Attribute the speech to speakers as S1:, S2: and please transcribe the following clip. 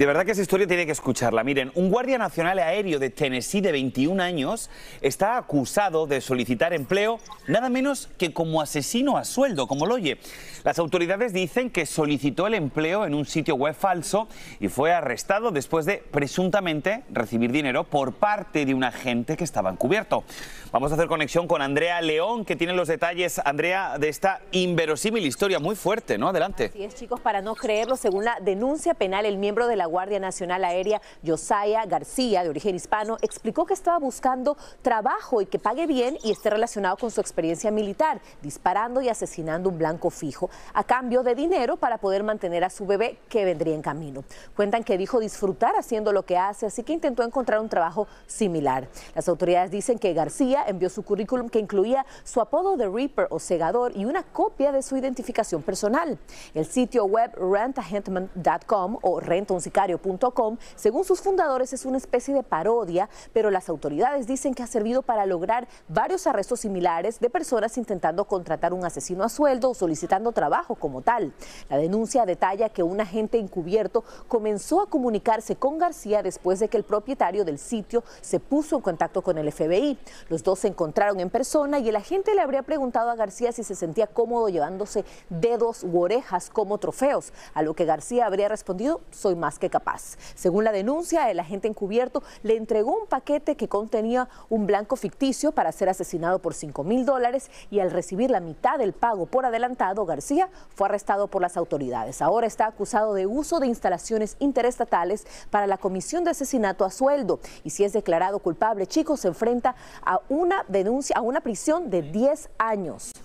S1: De verdad que esa historia tiene que escucharla. Miren, un guardia nacional aéreo de Tennessee de 21 años está acusado de solicitar empleo nada menos que como asesino a sueldo, como lo oye. Las autoridades dicen que solicitó el empleo en un sitio web falso y fue arrestado después de presuntamente recibir dinero por parte de un agente que estaba encubierto. Vamos a hacer conexión con Andrea León, que tiene los detalles, Andrea, de esta inverosímil historia muy fuerte, ¿no? Adelante. Sí,
S2: es, chicos, para no creerlo, según la denuncia penal, el miembro de la la Guardia Nacional Aérea, Josiah García, de origen hispano, explicó que estaba buscando trabajo y que pague bien y esté relacionado con su experiencia militar, disparando y asesinando un blanco fijo, a cambio de dinero para poder mantener a su bebé que vendría en camino. Cuentan que dijo disfrutar haciendo lo que hace, así que intentó encontrar un trabajo similar. Las autoridades dicen que García envió su currículum que incluía su apodo de Reaper o segador y una copia de su identificación personal. El sitio web rentahentman.com o renta un según sus fundadores, es una especie de parodia, pero las autoridades dicen que ha servido para lograr varios arrestos similares de personas intentando contratar un asesino a sueldo o solicitando trabajo como tal. La denuncia detalla que un agente encubierto comenzó a comunicarse con García después de que el propietario del sitio se puso en contacto con el FBI. Los dos se encontraron en persona y el agente le habría preguntado a García si se sentía cómodo llevándose dedos u orejas como trofeos, a lo que García habría respondido, soy más que capaz. Según la denuncia, el agente encubierto le entregó un paquete que contenía un blanco ficticio para ser asesinado por 5 mil dólares y al recibir la mitad del pago por adelantado, García fue arrestado por las autoridades. Ahora está acusado de uso de instalaciones interestatales para la comisión de asesinato a sueldo y si es declarado culpable, Chico se enfrenta a una denuncia, a una prisión de 10 años.